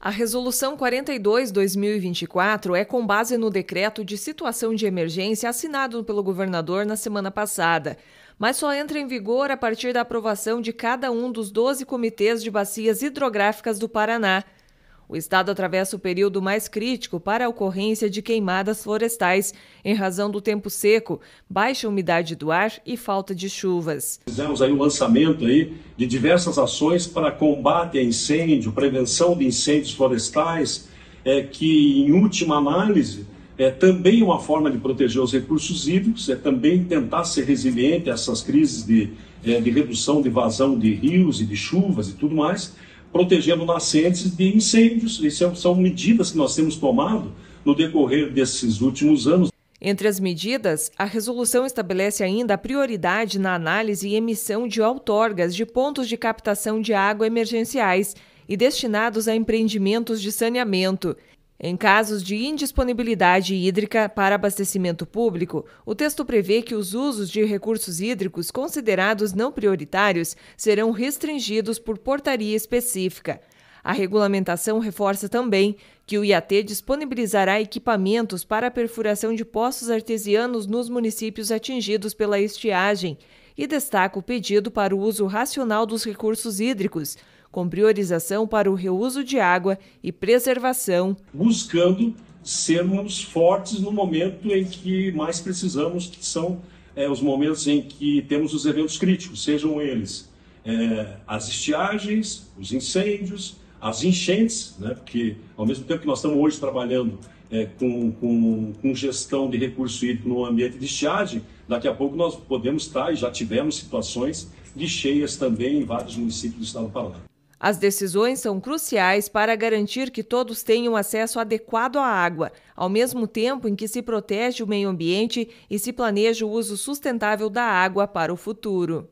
A Resolução 42-2024 é com base no decreto de situação de emergência assinado pelo governador na semana passada, mas só entra em vigor a partir da aprovação de cada um dos 12 comitês de bacias hidrográficas do Paraná o estado atravessa o período mais crítico para a ocorrência de queimadas florestais, em razão do tempo seco, baixa umidade do ar e falta de chuvas. Fizemos aí o um lançamento aí de diversas ações para combate a incêndio, prevenção de incêndios florestais, é, que em última análise é também uma forma de proteger os recursos hídricos, é também tentar ser resiliente a essas crises de, é, de redução de vazão de rios e de chuvas e tudo mais, protegendo nascentes de incêndios. Isso são medidas que nós temos tomado no decorrer desses últimos anos. Entre as medidas, a resolução estabelece ainda a prioridade na análise e emissão de outorgas de pontos de captação de água emergenciais e destinados a empreendimentos de saneamento em casos de indisponibilidade hídrica para abastecimento público, o texto prevê que os usos de recursos hídricos considerados não prioritários serão restringidos por portaria específica. A regulamentação reforça também que o IAT disponibilizará equipamentos para a perfuração de poços artesianos nos municípios atingidos pela estiagem e destaca o pedido para o uso racional dos recursos hídricos, com priorização para o reuso de água e preservação. Buscando sermos fortes no momento em que mais precisamos, que são é, os momentos em que temos os eventos críticos, sejam eles é, as estiagens, os incêndios, as enchentes, né? porque ao mesmo tempo que nós estamos hoje trabalhando é, com, com, com, gestão de recurso hídrico no ambiente de estiagem, daqui a pouco nós podemos estar, e já tivemos situações de cheias também em vários municípios do estado do Paraná. As decisões são cruciais para garantir que todos tenham acesso adequado à água, ao mesmo tempo em que se protege o meio ambiente e se planeja o uso sustentável da água para o futuro.